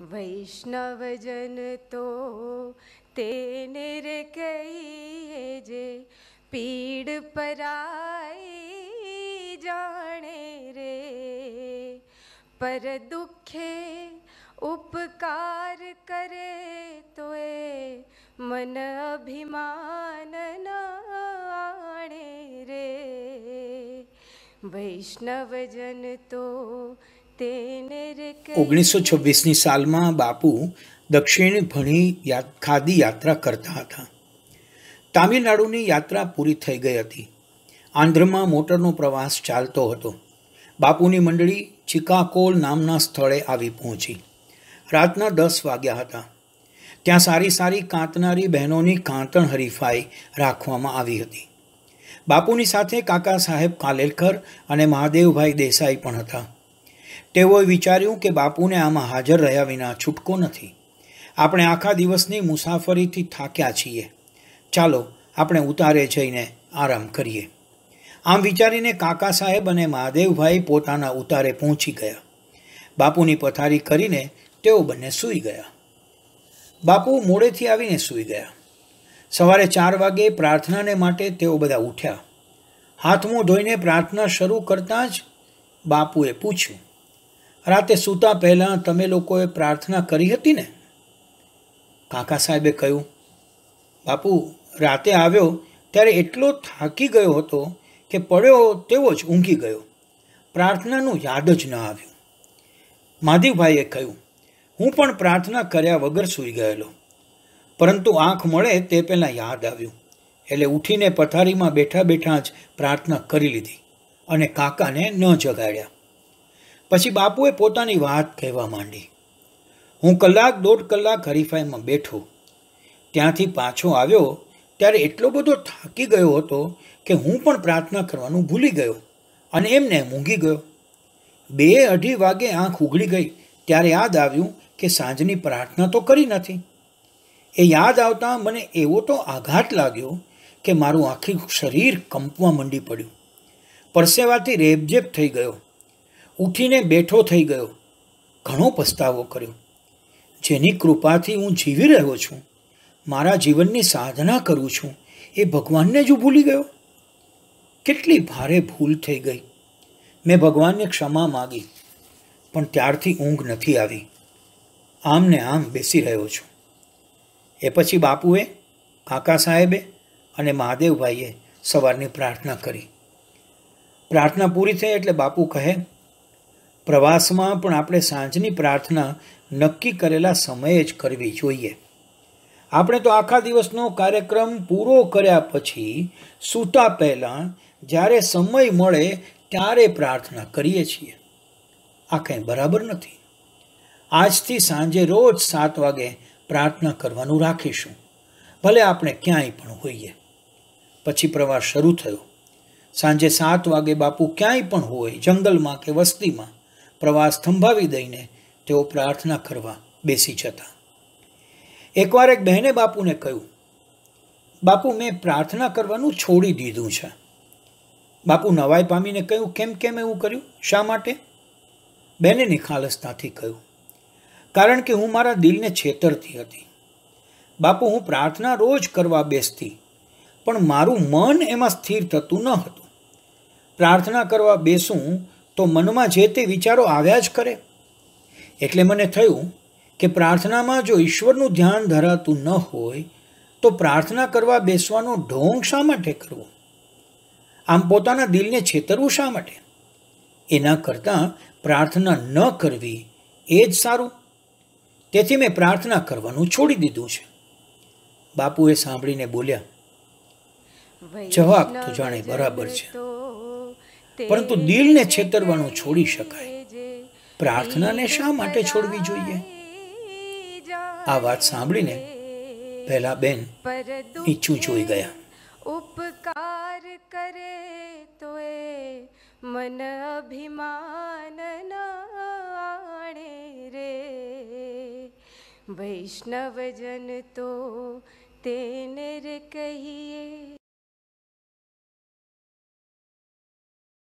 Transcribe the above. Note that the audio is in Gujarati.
વૈષ્ણવજન તો તેને રે કહીએ જે પીડ પરાઈ જાણે રે પર દુઃખે ઉપકાર કરે તો એ મન અભિમાન આણે રે વૈષ્ણવજન તો ઓગણીસો છવ્વીસની સાલમાં બાપુ દક્ષિણ ભણી ખાદી યાત્રા કરતા હતા તામિલનાડુની યાત્રા પૂરી થઈ ગઈ હતી આંધ્રમાં મોટરનો પ્રવાસ ચાલતો હતો બાપુની મંડળી ચિકાકોલ નામના સ્થળે આવી પહોંચી રાતના દસ વાગ્યા હતા ત્યાં સારી સારી કાંતનારી બહેનોની કાંતણ હરીફાઈ રાખવામાં આવી હતી બાપુની સાથે કાકા સાહેબ કાલેલકર અને મહાદેવભાઈ દેસાઈ પણ હતા તેઓએ વિચાર્યું કે બાપુને આમાં હાજર રહ્યા વિના છૂટકો નથી આપણે આખા દિવસની મુસાફરીથી થાક્યા છીએ ચાલો આપણે ઉતારે જઈને આરામ કરીએ આમ વિચારીને કાકા સાહેબ અને મહાદેવભાઈ પોતાના ઉતારે પહોંચી ગયા બાપુની પથારી કરીને તેઓ બંને સૂઈ ગયા બાપુ મોડેથી આવીને સૂઈ ગયા સવારે ચાર વાગે પ્રાર્થનાને માટે તેઓ બધા ઉઠ્યા હાથ ધોઈને પ્રાર્થના શરૂ કરતાં જ બાપુએ પૂછ્યું રાતે સૂતા પહેલાં તમે લોકોએ પ્રાર્થના કરી હતી ને કાકા સાહેબે કહ્યું બાપુ રાતે આવ્યો ત્યારે એટલો થાકી ગયો હતો કે પડ્યો તેવો જ ઊંઘી ગયો પ્રાર્થનાનું યાદ જ ન આવ્યું માધીભાઈએ કહ્યું હું પણ પ્રાર્થના કર્યા વગર સૂઈ ગયેલો પરંતુ આંખ મળે તે પહેલાં યાદ આવ્યું એટલે ઊઠીને પથારીમાં બેઠા બેઠા જ પ્રાર્થના કરી લીધી અને કાકાને ન જગાડ્યા પછી બાપુએ પોતાની વાત કહેવા માંડી હું કલાક દોઢ કલાક હરીફાઈમાં બેઠો ત્યાંથી પાછો આવ્યો ત્યારે એટલો બધો થાકી ગયો હતો કે હું પણ પ્રાર્થના કરવાનું ભૂલી ગયો અને એમને મૂંઘી ગયો બે અઢી વાગે આંખ ઉઘડી ગઈ ત્યારે યાદ આવ્યું કે સાંજની પ્રાર્થના તો કરી નથી એ યાદ આવતાં મને એવો તો આઘાત લાગ્યો કે મારું આખી શરીર કંપવા મંડી પડ્યું પરસેવાથી રેબજેબ થઈ ગયો ઉઠીને બેઠો થઈ ગયો ઘણો પસ્તાવો કર્યો જેની કૃપાથી હું જીવી રહ્યો છું મારા જીવનની સાધના કરું છું એ ભગવાનને જ ભૂલી ગયો કેટલી ભારે ભૂલ થઈ ગઈ મેં ભગવાનને ક્ષમા માગી પણ ત્યારથી ઊંઘ નથી આવી આમને આમ બેસી રહ્યો છું એ પછી બાપુએ કાકા સાહેબે અને મહાદેવભાઈએ સવારની પ્રાર્થના કરી પ્રાર્થના પૂરી થઈ એટલે બાપુ કહે પ્રવાસમાં પણ આપણે સાંજની પ્રાર્થના નક્કી કરેલા સમયે જ કરવી જોઈએ આપણે તો આખા દિવસનો કાર્યક્રમ પૂરો કર્યા પછી સૂતા પહેલાં જ્યારે સમય મળે ત્યારે પ્રાર્થના કરીએ છીએ આ કંઈ બરાબર નથી આજથી સાંજે રોજ સાત વાગે પ્રાર્થના કરવાનું રાખીશું ભલે આપણે ક્યાંય પણ હોઈએ પછી પ્રવાસ શરૂ થયો સાંજે સાત વાગે બાપુ ક્યાંય પણ હોય જંગલમાં કે વસ્તીમાં પ્રવાસ થંભાવી દઈને તેઓ પ્રાર્થના કરવા બેસી જતા એકવાર એક બહેને બાપુને કહ્યું બાપુ મેં પ્રાર્થના કરવાનું છોડી દીધું છે બાપુ નવાઈ પામીને કહ્યું કેમ કેમ એવું કર્યું શા માટે બહેને નિખાલસતાથી કહ્યું કારણ કે હું મારા દિલને છેતરતી હતી બાપુ હું પ્રાર્થના રોજ કરવા બેસતી પણ મારું મન એમાં સ્થિર થતું ન હતું પ્રાર્થના કરવા બેસું તો મનમાં જે તે વિચારો આવ્યા જ કરે એટલે મને થયું કે પ્રાર્થનામાં જો ઈશ્વરનું ધ્યાન ધરાતું ન હોય તો પ્રાર્થના કરવા બેસવાનો ઢોંગ શા માટે કરવો આમ પોતાના દિલને છેતરવું શા માટે એના કરતાં પ્રાર્થના ન કરવી એ જ સારું તેથી મેં પ્રાર્થના કરવાનું છોડી દીધું છે બાપુએ સાંભળીને બોલ્યા જવાબ તો જાણે બરાબર છે પરંતુ દિલને છેતરવાનું છોડી શકાય પ્રાર્થનાને શા માટે છોડવી જોઈએ આ વાત સાંભળીને પહેલા બેન નીચું જોઈ ગયા ઉપકાર કરે તો એ મન અભિમાન આણે રે વૈષ્ણવ વૈષ્ણવજન તો તેને રે કહીએ